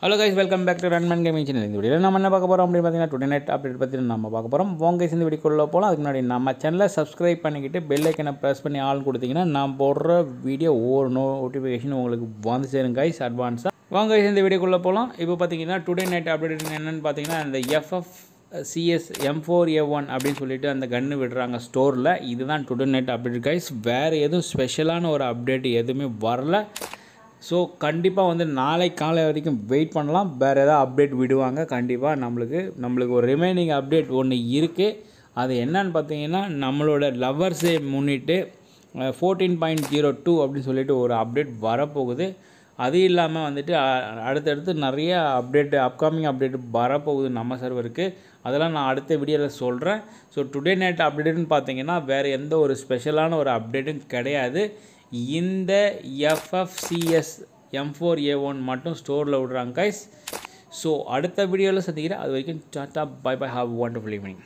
hello guys welcome back to Runman gaming channel இந்த video நம்ம என்ன பார்க்க போகிறோம் அப்படின்னு பார்த்தீங்கன்னா டுடே நைட் அப்டேட் பற்றி நம்ம பார்க்க போகிறோம் உங்கள் சேர்ந்து வீடியோ வீடியோக்குள்ளே போகலாம் அதுக்கு முன்னாடி நம்ம சேனலை சப்ஸ்கிரைப் பண்ணிக்கிட்டு பெல் ஐக்கனை ப்ரெஸ் பண்ணி ஆள் கொடுத்தீங்கன்னா நான் போடுற வீடியோ ஒவ்வொரு நோட்டிஃபிகேஷன் உங்களுக்கு வந்து சேரும் கைஸ் அட்வான்ஸாக வாங்க கைஸ் இந்த வீடியோக்குள்ளே போகலாம் இப்போ பார்த்தீங்கன்னா டுடே நைட் அப்டேட் என்னென்னு பார்த்தீங்கன்னா அந்த FF CS M four A one அப்படின்னு சொல்லிட்டு அந்த கன்று விடுறாங்க ஸ்டோரில் இதுதான் டுடே நைட் அப்டேட் கைஸ் வேறு எதுவும் ஸ்பெஷலான ஒரு அப்டேட் எதுவுமே வரல ஸோ கண்டிப்பாக வந்து நாளை காலை வரைக்கும் வெயிட் பண்ணலாம் வேறு எதாவது அப்டேட் விடுவாங்க கண்டிப்பாக நம்மளுக்கு நம்மளுக்கு ஒரு ரிமைனிங் அப்டேட் ஒன்று இருக்குது அது என்னன்னு பார்த்தீங்கன்னா நம்மளோட லவ்வர்ஸே முன்னிட்டு ஃபோர்டீன் பாயிண்ட் ஜீரோ டூ அப்படின்னு சொல்லிட்டு ஒரு அப்டேட் வரப்போகுது அது இல்லாமல் வந்துட்டு அடுத்தடுத்து நிறைய அப்டேட்டு அப்கமிங் அப்டேட் வரப்போகுது நம்ம சர்வருக்கு அதெல்லாம் நான் அடுத்த வீடியோவில் சொல்கிறேன் ஸோ டுடே நைட் அப்டேட்டுன்னு பார்த்தீங்கன்னா வேறு எந்த ஒரு ஸ்பெஷலான ஒரு அப்டேட்டும் கிடையாது இந்த FFCS M four A one மட்டும் ஸ்டோரில் விடுறாங்க கைஸ் ஸோ அடுத்த வீடியோவில் சந்திக்கிறேன் அது வரைக்கும் tata bye bye have wonderful evening